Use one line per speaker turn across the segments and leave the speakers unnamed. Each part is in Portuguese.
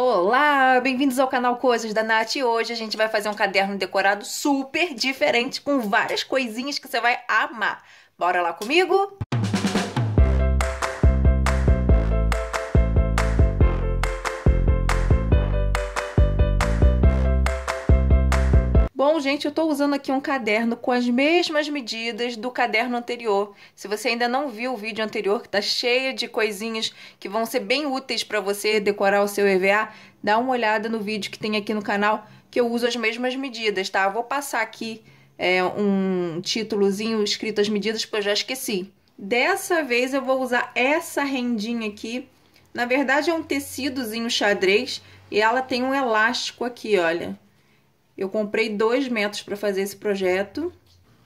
Olá, bem-vindos ao canal Coisas da Nath e hoje a gente vai fazer um caderno decorado super diferente com várias coisinhas que você vai amar. Bora lá comigo? Bom, gente, eu estou usando aqui um caderno com as mesmas medidas do caderno anterior. Se você ainda não viu o vídeo anterior, que está cheio de coisinhas que vão ser bem úteis para você decorar o seu EVA, dá uma olhada no vídeo que tem aqui no canal, que eu uso as mesmas medidas, tá? Eu vou passar aqui é, um títulozinho escrito as medidas, porque eu já esqueci. Dessa vez eu vou usar essa rendinha aqui. Na verdade é um tecidozinho xadrez e ela tem um elástico aqui, olha. Eu comprei dois metros para fazer esse projeto.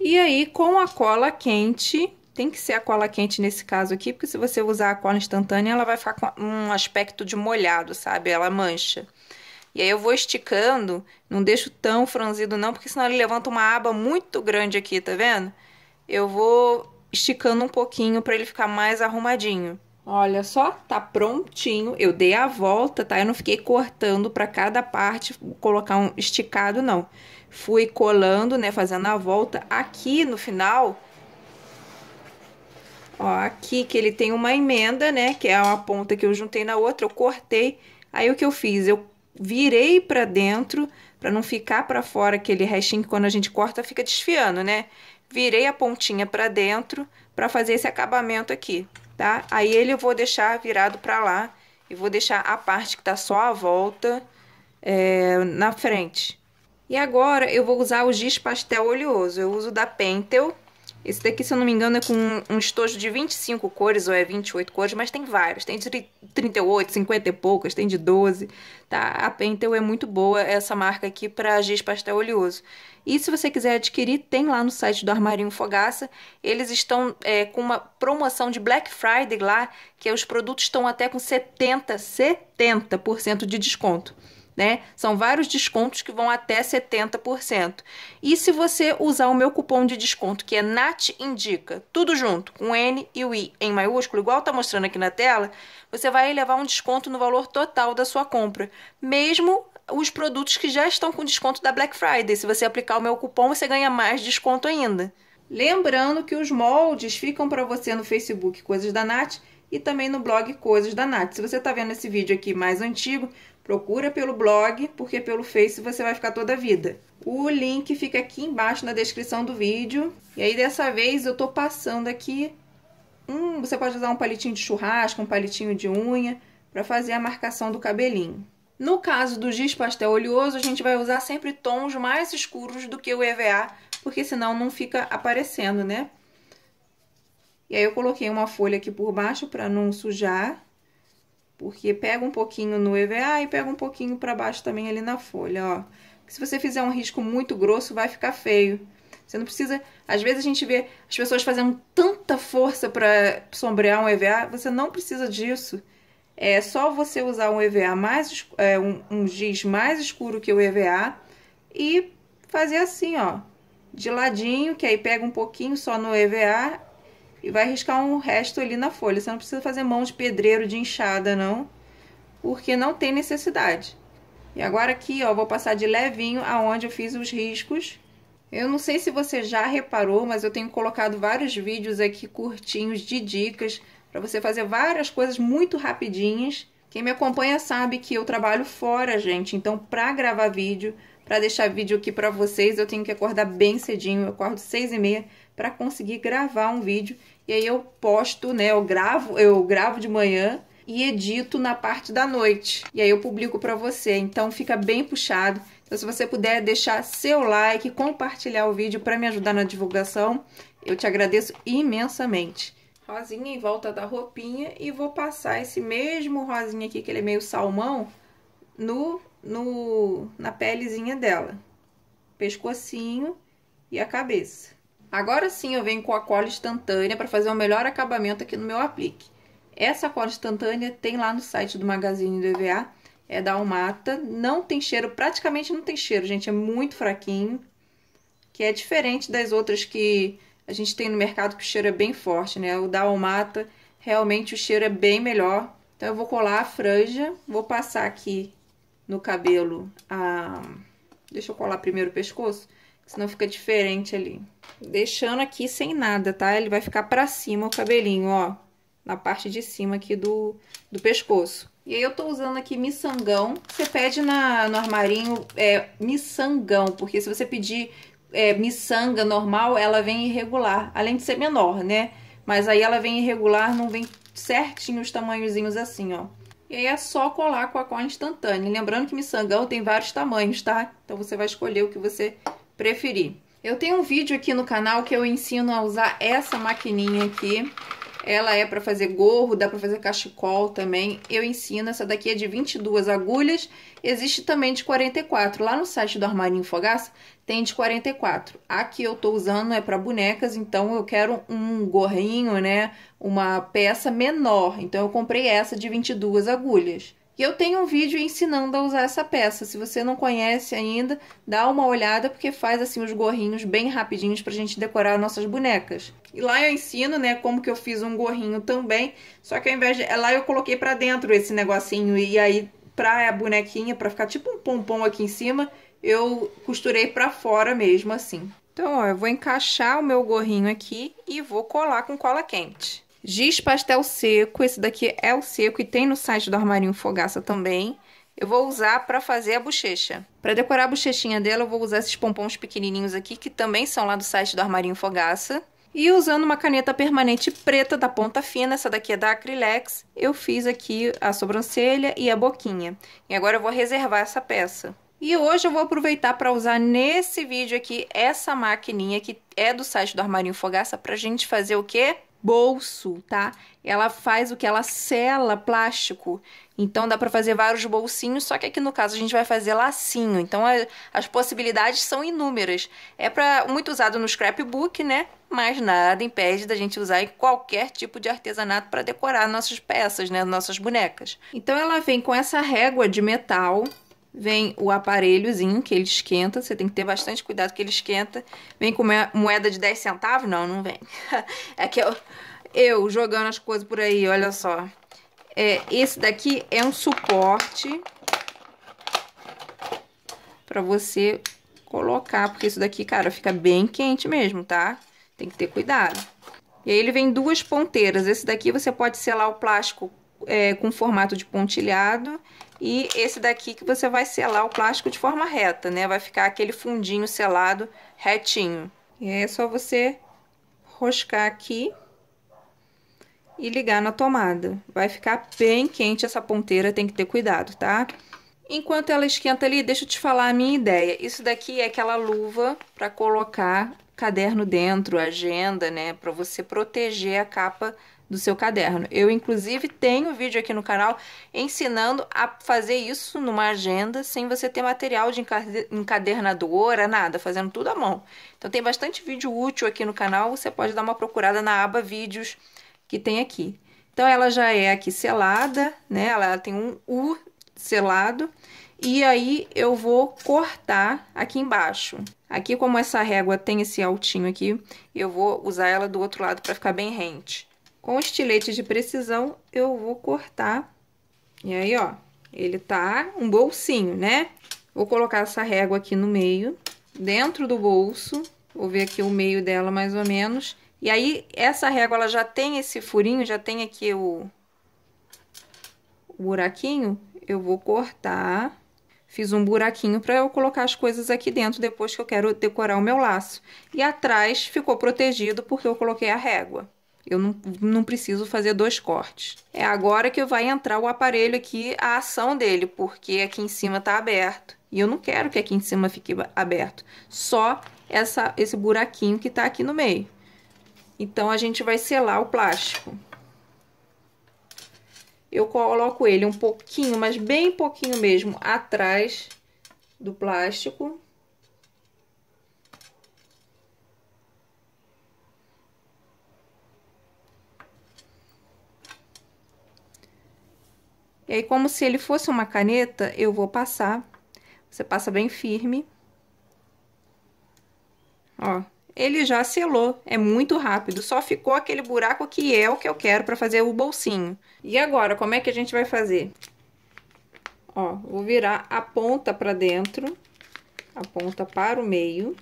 E aí, com a cola quente, tem que ser a cola quente nesse caso aqui, porque se você usar a cola instantânea, ela vai ficar com um aspecto de molhado, sabe? Ela mancha. E aí eu vou esticando, não deixo tão franzido não, porque senão ele levanta uma aba muito grande aqui, tá vendo? Eu vou esticando um pouquinho para ele ficar mais arrumadinho. Olha só, tá prontinho. Eu dei a volta, tá? Eu não fiquei cortando para cada parte, colocar um esticado, não. Fui colando, né, fazendo a volta. Aqui no final, ó, aqui que ele tem uma emenda, né, que é uma ponta que eu juntei na outra, eu cortei. Aí o que eu fiz? Eu virei para dentro, para não ficar para fora aquele restinho que quando a gente corta fica desfiando, né? Virei a pontinha para dentro para fazer esse acabamento aqui tá? Aí ele eu vou deixar virado para lá e vou deixar a parte que tá só a volta é, na frente. E agora eu vou usar o giz pastel oleoso. Eu uso da Pentel, esse daqui, se eu não me engano, é com um estojo de 25 cores, ou é 28 cores, mas tem vários. Tem de 38, 50 e poucas, tem de 12, tá? A Pentel é muito boa, é essa marca aqui, para giz pastel oleoso. E se você quiser adquirir, tem lá no site do Armarinho Fogaça. Eles estão é, com uma promoção de Black Friday lá, que é, os produtos estão até com 70, 70% de desconto né? São vários descontos que vão até 70%. E se você usar o meu cupom de desconto, que é NAT Indica, tudo junto, com N e o I em maiúsculo, igual tá mostrando aqui na tela, você vai elevar um desconto no valor total da sua compra, mesmo os produtos que já estão com desconto da Black Friday. Se você aplicar o meu cupom, você ganha mais desconto ainda. Lembrando que os moldes ficam para você no Facebook Coisas da Nath e também no blog Coisas da Nath. Se você está vendo esse vídeo aqui mais antigo, Procura pelo blog, porque pelo Face você vai ficar toda a vida. O link fica aqui embaixo na descrição do vídeo. E aí dessa vez eu tô passando aqui. Hum, você pode usar um palitinho de churrasco, um palitinho de unha, para fazer a marcação do cabelinho. No caso do giz pastel oleoso, a gente vai usar sempre tons mais escuros do que o EVA, porque senão não fica aparecendo, né? E aí eu coloquei uma folha aqui por baixo para não sujar porque pega um pouquinho no EVA e pega um pouquinho para baixo também ali na folha, ó. se você fizer um risco muito grosso, vai ficar feio. Você não precisa... Às vezes a gente vê as pessoas fazendo tanta força para sombrear um EVA, você não precisa disso. É só você usar um EVA mais... É, um, um giz mais escuro que o EVA e fazer assim, ó. De ladinho, que aí pega um pouquinho só no EVA e vai riscar um resto ali na folha. Você não precisa fazer mão de pedreiro, de enxada, não, porque não tem necessidade. E agora aqui, ó, vou passar de levinho aonde eu fiz os riscos. Eu não sei se você já reparou, mas eu tenho colocado vários vídeos aqui curtinhos de dicas para você fazer várias coisas muito rapidinhas. Quem me acompanha sabe que eu trabalho fora, gente, então para gravar vídeo para deixar vídeo aqui para vocês, eu tenho que acordar bem cedinho, eu acordo seis e meia para conseguir gravar um vídeo. E aí eu posto, né, eu gravo, eu gravo de manhã e edito na parte da noite. E aí eu publico para você, então fica bem puxado. Então se você puder deixar seu like, compartilhar o vídeo para me ajudar na divulgação, eu te agradeço imensamente rosinha em volta da roupinha e vou passar esse mesmo rosinha aqui, que ele é meio salmão, no no, na pelezinha dela. Pescocinho e a cabeça. Agora sim eu venho com a cola instantânea para fazer o um melhor acabamento aqui no meu aplique. Essa cola instantânea tem lá no site do Magazine do EVA, é da Almata, não tem cheiro, praticamente não tem cheiro, gente, é muito fraquinho, que é diferente das outras que a gente tem no mercado que o cheiro é bem forte, né? O da Almata, realmente o cheiro é bem melhor. Então eu vou colar a franja, vou passar aqui no cabelo a... Deixa eu colar primeiro o pescoço, senão fica diferente ali. Deixando aqui sem nada, tá? Ele vai ficar pra cima o cabelinho, ó. Na parte de cima aqui do, do pescoço. E aí eu tô usando aqui miçangão. Você pede na, no armarinho é, miçangão, porque se você pedir é, miçanga normal, ela vem irregular. Além de ser menor, né? Mas aí ela vem irregular, não vem certinho os tamanhozinhos assim, ó. E aí é só colar com a cola instantânea. Lembrando que miçangão tem vários tamanhos, tá? Então você vai escolher o que você preferir. Eu tenho um vídeo aqui no canal que eu ensino a usar essa maquininha aqui ela é para fazer gorro, dá para fazer cachecol também. Eu ensino, essa daqui é de 22 agulhas, existe também de 44. Lá no site do Armarinho Fogaça tem de 44. A que eu tô usando é para bonecas, então eu quero um gorrinho, né, uma peça menor. Então eu comprei essa de 22 agulhas. E eu tenho um vídeo ensinando a usar essa peça. Se você não conhece ainda, dá uma olhada porque faz assim os gorrinhos bem rapidinhos para a gente decorar nossas bonecas. E lá eu ensino, né, como que eu fiz um gorrinho também, só que ao invés de... Lá eu coloquei para dentro esse negocinho e aí pra a bonequinha, para ficar tipo um pompom aqui em cima, eu costurei para fora mesmo assim. Então, ó, eu vou encaixar o meu gorrinho aqui e vou colar com cola quente. Giz pastel seco, esse daqui é o seco e tem no site do Armarinho Fogaça também. Eu vou usar para fazer a bochecha. Para decorar a bochechinha dela, eu vou usar esses pompons pequenininhos aqui, que também são lá do site do Armarinho Fogaça. E usando uma caneta permanente preta da ponta fina, essa daqui é da Acrylex, eu fiz aqui a sobrancelha e a boquinha. E agora eu vou reservar essa peça. E hoje eu vou aproveitar para usar nesse vídeo aqui essa maquininha que é do site do Armarinho Fogaça pra gente fazer o quê? bolso, tá? Ela faz o que? Ela sela plástico. Então dá para fazer vários bolsinhos, só que aqui no caso a gente vai fazer lacinho. Então a, as possibilidades são inúmeras. É para muito usado no scrapbook, né? Mas nada impede da gente usar em qualquer tipo de artesanato para decorar nossas peças, né, nossas bonecas. Então ela vem com essa régua de metal vem o aparelhozinho que ele esquenta, você tem que ter bastante cuidado que ele esquenta. Vem com moeda de 10 centavos? Não, não vem. é que eu, eu jogando as coisas por aí, olha só. É, esse daqui é um suporte pra você colocar, porque isso daqui, cara, fica bem quente mesmo, tá? Tem que ter cuidado. E aí ele vem duas ponteiras. Esse daqui você pode selar o plástico é, com formato de pontilhado e esse daqui que você vai selar o plástico de forma reta, né? Vai ficar aquele fundinho selado retinho. E aí é só você roscar aqui e ligar na tomada. Vai ficar bem quente essa ponteira, tem que ter cuidado, tá? Enquanto ela esquenta ali, deixa eu te falar a minha ideia. Isso daqui é aquela luva para colocar caderno dentro, agenda, né, para você proteger a capa do seu caderno. Eu inclusive tenho vídeo aqui no canal ensinando a fazer isso numa agenda sem você ter material de encadernadora, nada, fazendo tudo à mão. Então tem bastante vídeo útil aqui no canal, você pode dar uma procurada na aba vídeos que tem aqui. Então ela já é aqui selada, né? Ela tem um U selado e aí eu vou cortar aqui embaixo. Aqui, como essa régua tem esse altinho aqui, eu vou usar ela do outro lado para ficar bem rente. Com o estilete de precisão, eu vou cortar. E aí, ó, ele tá um bolsinho, né? Vou colocar essa régua aqui no meio, dentro do bolso. Vou ver aqui o meio dela, mais ou menos. E aí, essa régua, ela já tem esse furinho, já tem aqui o, o buraquinho. Eu vou cortar Fiz um buraquinho para eu colocar as coisas aqui dentro depois que eu quero decorar o meu laço. E atrás ficou protegido porque eu coloquei a régua. Eu não, não preciso fazer dois cortes. É agora que vai entrar o aparelho aqui, a ação dele, porque aqui em cima tá aberto. E eu não quero que aqui em cima fique aberto. Só essa, esse buraquinho que tá aqui no meio. Então, a gente vai selar o plástico eu coloco ele um pouquinho, mas bem pouquinho mesmo, atrás do plástico. E aí, como se ele fosse uma caneta, eu vou passar. Você passa bem firme. Ó ele já selou. É muito rápido, só ficou aquele buraco que é o que eu quero para fazer o bolsinho. E agora, como é que a gente vai fazer? Ó, vou virar a ponta para dentro, a ponta para o meio.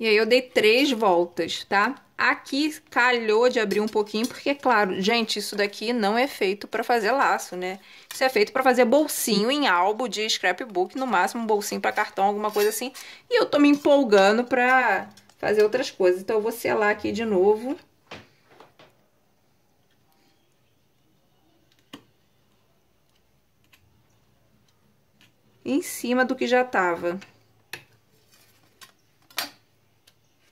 E aí, eu dei três voltas, tá? Aqui calhou de abrir um pouquinho, porque, claro, gente, isso daqui não é feito para fazer laço, né? Isso é feito para fazer bolsinho em álbum de scrapbook, no máximo um bolsinho para cartão, alguma coisa assim. E eu tô me empolgando pra fazer outras coisas. Então, eu vou selar aqui de novo. Em cima do que já tava.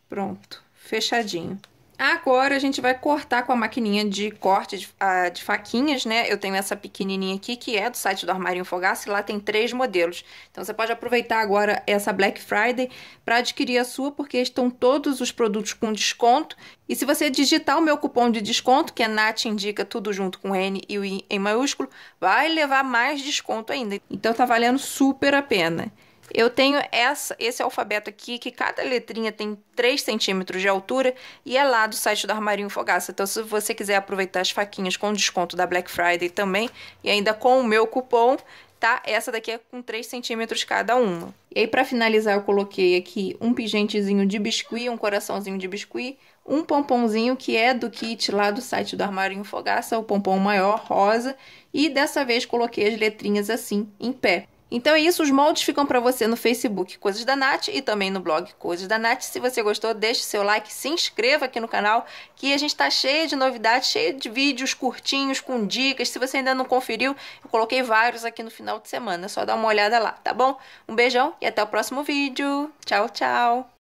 Pronto fechadinho. Agora a gente vai cortar com a maquininha de corte de, uh, de, faquinhas, né? Eu tenho essa pequenininha aqui que é do site do Armário em Fogaça e lá tem três modelos. Então você pode aproveitar agora essa Black Friday para adquirir a sua, porque estão todos os produtos com desconto. E se você digitar o meu cupom de desconto, que é Nath Indica tudo junto com N e o I em maiúsculo, vai levar mais desconto ainda. Então tá valendo super a pena. Eu tenho essa, esse alfabeto aqui, que cada letrinha tem 3 centímetros de altura e é lá do site do Armarinho Fogaça. Então, se você quiser aproveitar as faquinhas com desconto da Black Friday também e ainda com o meu cupom, tá? Essa daqui é com 3 centímetros cada uma. E aí, pra finalizar, eu coloquei aqui um pigentezinho de biscuit, um coraçãozinho de biscuit, um pomponzinho que é do kit lá do site do Armário em Fogaça, o pompom maior, rosa, e dessa vez coloquei as letrinhas assim, em pé. Então é isso, os moldes ficam para você no Facebook Coisas da Nath e também no blog Coisas da Nath. Se você gostou, deixe seu like, se inscreva aqui no canal, que a gente está cheio de novidades, cheio de vídeos curtinhos com dicas. Se você ainda não conferiu, eu coloquei vários aqui no final de semana, é só dar uma olhada lá, tá bom? Um beijão e até o próximo vídeo. Tchau, tchau.